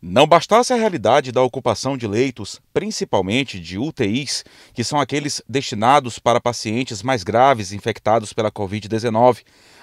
Não bastasse a realidade da ocupação de leitos, principalmente de UTIs, que são aqueles destinados para pacientes mais graves infectados pela Covid-19,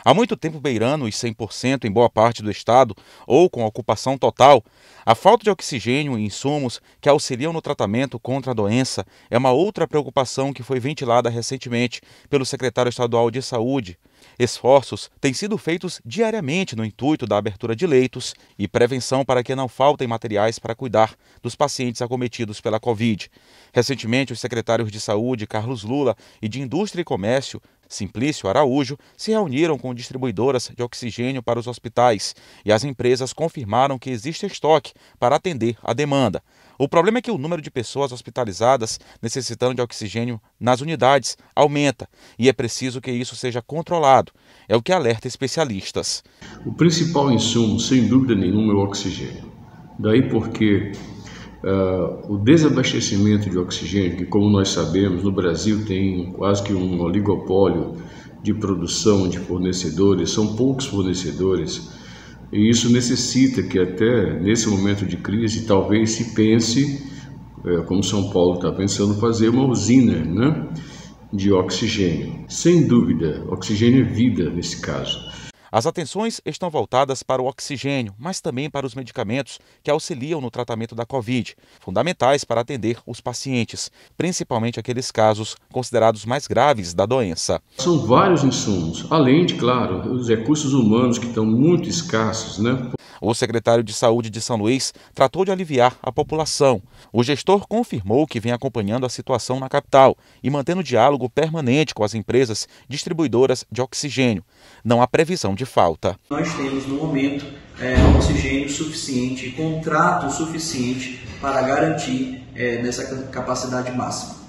há muito tempo beirando os 100% em boa parte do estado ou com ocupação total, a falta de oxigênio e insumos que auxiliam no tratamento contra a doença é uma outra preocupação que foi ventilada recentemente pelo secretário estadual de Saúde, Esforços têm sido feitos diariamente no intuito da abertura de leitos e prevenção para que não faltem materiais para cuidar dos pacientes acometidos pela Covid. Recentemente, os secretários de Saúde, Carlos Lula, e de Indústria e Comércio Simplício Araújo se reuniram com distribuidoras de oxigênio para os hospitais e as empresas confirmaram que existe estoque para atender a demanda. O problema é que o número de pessoas hospitalizadas necessitando de oxigênio nas unidades aumenta e é preciso que isso seja controlado. É o que alerta especialistas. O principal insumo, sem dúvida nenhuma, é o oxigênio. Daí porque Uh, o desabastecimento de oxigênio, que como nós sabemos, no Brasil tem quase que um oligopólio de produção de fornecedores, são poucos fornecedores, e isso necessita que até nesse momento de crise talvez se pense, uh, como São Paulo está pensando, fazer uma usina né, de oxigênio. Sem dúvida, oxigênio é vida nesse caso. As atenções estão voltadas para o oxigênio, mas também para os medicamentos que auxiliam no tratamento da Covid, fundamentais para atender os pacientes, principalmente aqueles casos considerados mais graves da doença. São vários insumos, além de, claro, os recursos humanos que estão muito escassos, né? O secretário de Saúde de São Luís tratou de aliviar a população. O gestor confirmou que vem acompanhando a situação na capital e mantendo diálogo permanente com as empresas distribuidoras de oxigênio. Não há previsão de falta. Nós temos, no momento, é, oxigênio suficiente, contrato suficiente para garantir é, nessa capacidade máxima.